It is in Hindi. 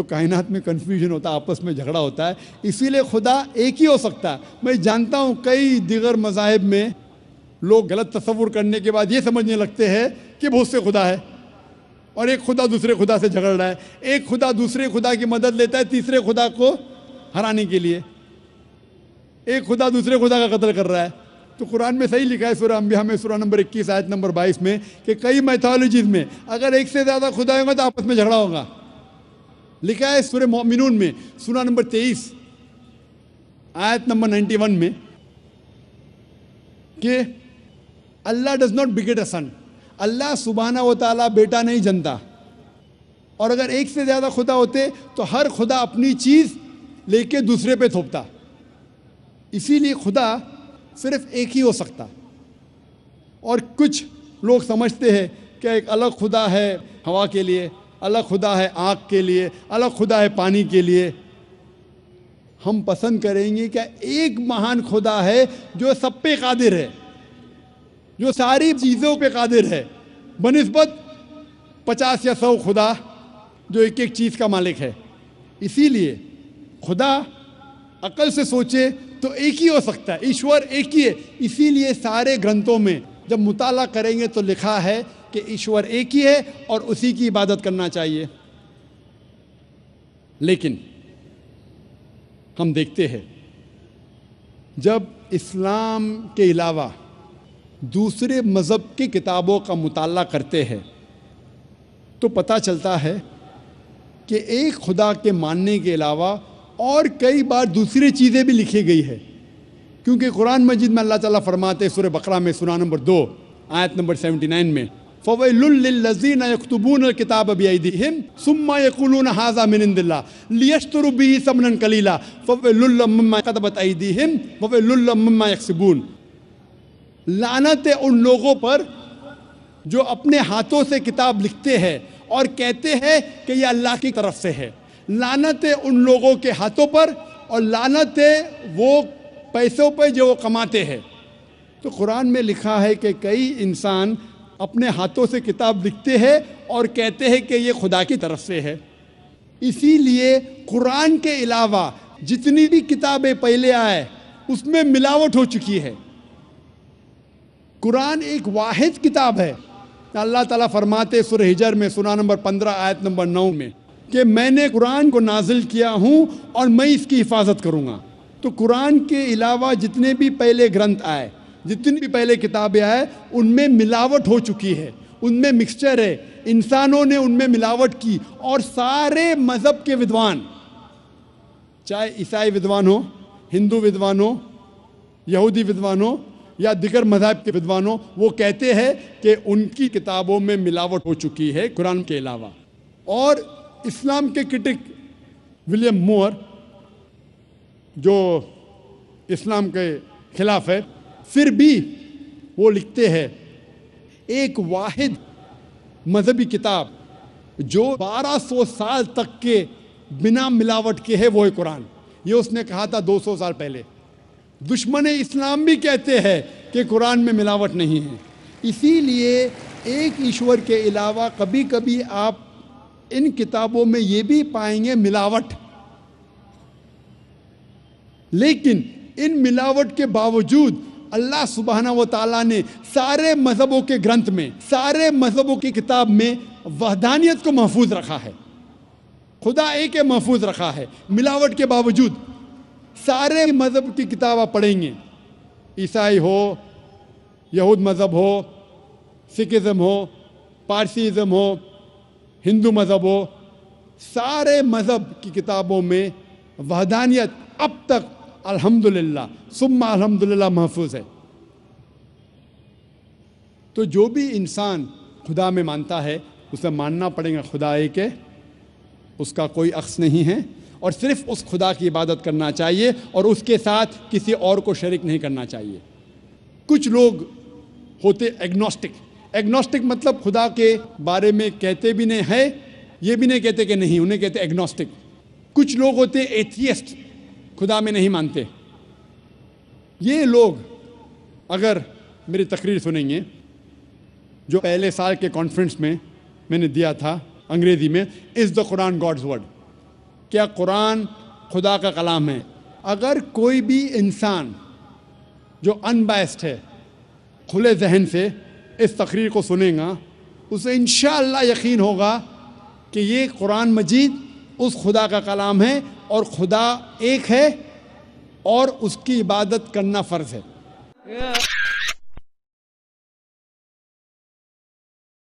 तो कायनात में कन्फ्यूजन होता है आपस में झगड़ा होता है इसीलिए खुदा एक ही हो सकता है मैं जानता हूँ कई दिगर मजाहब में लोग गलत तस्वुर करने के बाद ये समझने लगते हैं कि बहुत से खुदा है और एक खुदा दूसरे खुदा से झगड़ रहा है एक खुदा दूसरे खुदा की मदद लेता है तीसरे खुदा को हराने के लिए एक खुदा दूसरे खुदा का कत्ल कर रहा है तो कुरान में सही लिखा है सूर्य अम्बिया में सूर्य नंबर 21 आयत नंबर 22 में कि कई मैथोलॉजीज में अगर एक से ज़्यादा खुदा होगा तो आपस में झगड़ा होगा लिखा है सूर्य मोमिनून में सुना नंबर तेईस आयत नंबर नाइन्टी वन में कि अल्लाह डज नॉट बिगेट अ सन अल्लाह सुबहाना व ताला बेटा नहीं जनता और अगर एक से ज़्यादा खुदा होते तो हर खुदा अपनी चीज़ लेके दूसरे पे थोपता इसीलिए खुदा सिर्फ एक ही हो सकता और कुछ लोग समझते हैं कि एक अलग खुदा है हवा के लिए अलग खुदा है आग के लिए अलग खुदा है पानी के लिए हम पसंद करेंगे क्या एक महान खुदा है जो सब पे कादिर है जो सारी चीज़ों पे कादिर है बनस्बत पचास या सौ खुदा जो एक एक चीज़ का मालिक है इसीलिए खुदा अकल से सोचे तो एक ही हो सकता है ईश्वर एक ही है इसीलिए सारे ग्रंथों में जब मुताला करेंगे तो लिखा है कि ईश्वर एक ही है और उसी की इबादत करना चाहिए लेकिन हम देखते हैं जब इस्लाम के अलावा दूसरे मज़हब की किताबों का मताल करते हैं तो पता चलता है कि एक खुदा के मानने के अलावा और कई बार दूसरी चीज़ें भी लिखी गई है क्योंकि कुरान मजिद में अल्लाह ताला फरमाते सुर बकरा में सुना नंबर दो आयत नंबर सेवेंटी नाइन में फ़वैलजीन यकतबून लानत उन लोगों पर जो अपने हाथों से किताब लिखते हैं और कहते हैं कि यह अल्लाह की तरफ से है लानत उन लोगों के हाथों पर और लानत वो पैसों पर जो वो कमाते हैं तो कुरान में लिखा है कि कई इंसान अपने हाथों से किताब लिखते हैं और कहते हैं कि ये खुदा की तरफ से है इसीलिए कुरान के अलावा जितनी भी किताबें पहले आए उसमें मिलावट हो चुकी है कुरान एक वाहिद किताब है अल्लाह ताला फरमाते सुर हिजर में सुना नंबर पंद्रह आयत नंबर नौ में कि मैंने कुरान को नाजिल किया हूँ और मैं इसकी हिफाजत करूँगा तो कुरान के अलावा जितने भी पहले ग्रंथ आए जितनी भी पहले किताबें आए उनमें मिलावट हो चुकी है उनमें मिक्सचर है इंसानों ने उनमें मिलावट की और सारे मज़हब के विद्वान चाहे ईसाई विद्वान हो हिंदू विद्वान हो यहूदी विद्वान हो या दिगर मज़हब के विद्वान हो वो कहते हैं कि उनकी किताबों में मिलावट हो चुकी है कुरान के अलावा और इस्लाम के क्रिटिक विलियम मोर जो इस्लाम के खिलाफ है फिर भी वो लिखते हैं एक वाहिद मजहबी किताब जो 1200 साल तक के बिना मिलावट के है वो है कुरान ये उसने कहा था 200 साल पहले दुश्मन इस्लाम भी कहते हैं कि कुरान में मिलावट नहीं है इसीलिए एक ईश्वर के अलावा कभी कभी आप इन किताबों में ये भी पाएंगे मिलावट लेकिन इन मिलावट के बावजूद अल्लाह सुबहाना व ताला ने सारे मज़हबों के ग्रंथ में सारे मज़हबों की किताब में वहदानियत को महफूज रखा है खुदा एक महफूज रखा है मिलावट के बावजूद सारे मज़हब की किताब आप पढ़ेंगे ईसाई हो यहूद मज़हब हो सिखम हो पारसीज़म हो हिंदू मज़हब हो सारे मज़हब की किताबों में वहदानियत अब तक अल्हम्दुलिल्लाह सुम्मा अल्हम्दुलिल्लाह महफूज है तो जो भी इंसान खुदा में मानता है उसे मानना पड़ेगा खुदा के उसका कोई अक्स नहीं है और सिर्फ उस खुदा की इबादत करना चाहिए और उसके साथ किसी और को शरीक नहीं करना चाहिए कुछ लोग होते एग्नोस्टिक एग्नोस्टिक मतलब खुदा के बारे में कहते भी नहीं है ये भी नहीं कहते कि नहीं उन्हें कहते एग्नोस्टिक कुछ लोग होते एथियस्ट खुदा में नहीं मानते ये लोग अगर मेरी तकरीर सुनेंगे जो पहले साल के कॉन्फ्रेंस में मैंने दिया था अंग्रेज़ी में is the Quran God's word क्या कुरान खुदा का कलाम है अगर कोई भी इंसान जो अनबायस्ड है खुले जहन से इस तकरीर को सुनेगा उसे इन यकीन होगा कि ये कुरान मजीद उस खुदा का कलाम है और खुदा एक है और उसकी इबादत करना फ़र्ज़ है